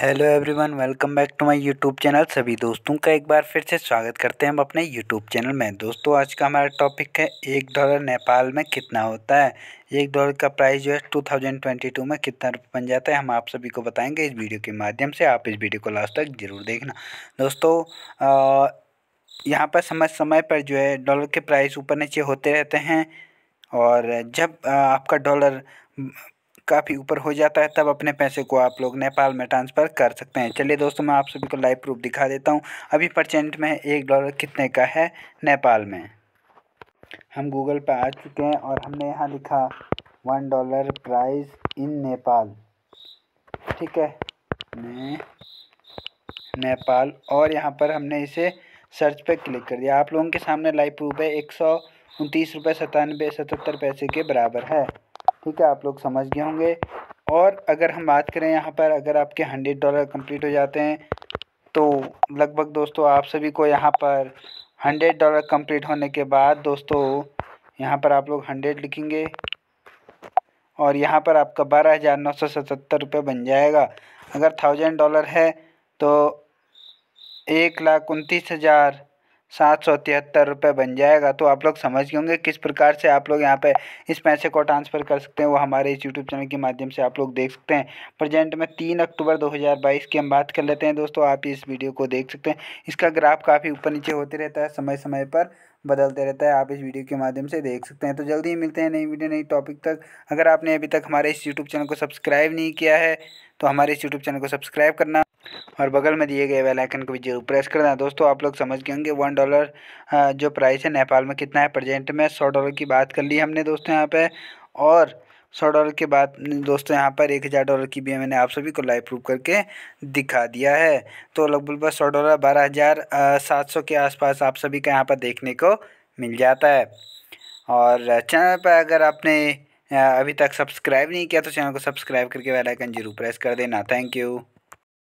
hello everyone welcome back to my YouTube channel सभी दोस्तों का एक बार फिर से स्वागत करते हैं हम अपने यूट्यूब चैनल में दोस्तों आज का हमारा टॉपिक है एक डॉलर नेपाल में कितना होता है एक डॉलर का प्राइस जो है टू थाउजेंड ट्वेंटी टू में कितना रुपये बन जाता है हम आप सभी को बताएंगे इस वीडियो के माध्यम से आप इस वीडियो को लास्ट तक ज़रूर देखना दोस्तों यहाँ पर समय समय पर जो है डॉलर के प्राइस ऊपर नीचे होते रहते हैं और जब आपका डॉलर काफ़ी ऊपर हो जाता है तब अपने पैसे को आप लोग नेपाल में ट्रांसफ़र कर सकते हैं चलिए दोस्तों मैं आप सभी को लाइव प्रूफ दिखा देता हूँ अभी परचेंट में एक डॉलर कितने का है नेपाल में हम गूगल पर आ चुके हैं और हमने यहाँ लिखा one dollar price in Nepal ठीक है ने, नेपाल और यहाँ पर हमने इसे सर्च पर क्लिक कर दिया आप लोगों के सामने लाइव प्रूफ है एक सौ उनतीस रुपये सतानवे सतहत्तर पैसे के बराबर है ठीक है आप लोग समझ गए होंगे और अगर हम बात करें यहाँ पर अगर आपके हंड्रेड डॉलर कंप्लीट हो जाते हैं तो लगभग दोस्तों आप सभी को यहाँ पर हंड्रेड डॉलर कंप्लीट होने के बाद दोस्तों यहाँ पर आप लोग हंड्रेड लिखेंगे और यहाँ पर आपका बारह हज़ार नौ सौ सतहत्तर रुपये बन जाएगा अगर थाउजेंड डॉलर है तो एक लाख उनतीस हज़ार सात सौ तिहत्तर रुपये बन जाएगा तो आप लोग समझ गए होंगे किस प्रकार से आप लोग यहाँ पे इस पैसे को ट्रांसफ़र कर सकते हैं वो हमारे इस यूट्यूब चैनल के माध्यम से आप लोग देख सकते हैं प्रेजेंट में तीन अक्टूबर 2022 की हम बात कर लेते हैं दोस्तों आप इस वीडियो को देख सकते हैं इसका ग्राफ काफ़ी ऊपर नीचे होते रहता है समय समय पर बदलते रहता है आप इस वीडियो के माध्यम से देख सकते हैं तो जल्दी ही मिलते हैं नई वीडियो नई टॉपिक तक अगर आपने अभी तक हमारे इस यूट्यूब चैनल को सब्सक्राइब नहीं किया है तो हमारे इस यूट्यूब चैनल को सब्सक्राइब करना और बगल में दिए गए वेलाइकन को भी जरूर प्रेस कर देना दोस्तों आप लोग समझ गए होंगे वन डॉलर जो प्राइस है नेपाल में कितना है प्रजेंट में सौ डॉलर की बात कर ली हमने दोस्तों यहाँ पर और सौ डॉलर के बाद दोस्तों यहाँ पर एक हज़ार डॉलर की भी मैंने आप सभी को लाइव प्रूफ करके दिखा दिया है तो लगभग सौ डॉलर बारह हज़ार सात सौ के आसपास आप सभी का यहाँ पर देखने को मिल जाता है और चैनल पर अगर आपने अभी तक सब्सक्राइब नहीं किया तो चैनल को सब्सक्राइब करके बेल आइकन जरूर प्रेस कर देना थैंक यू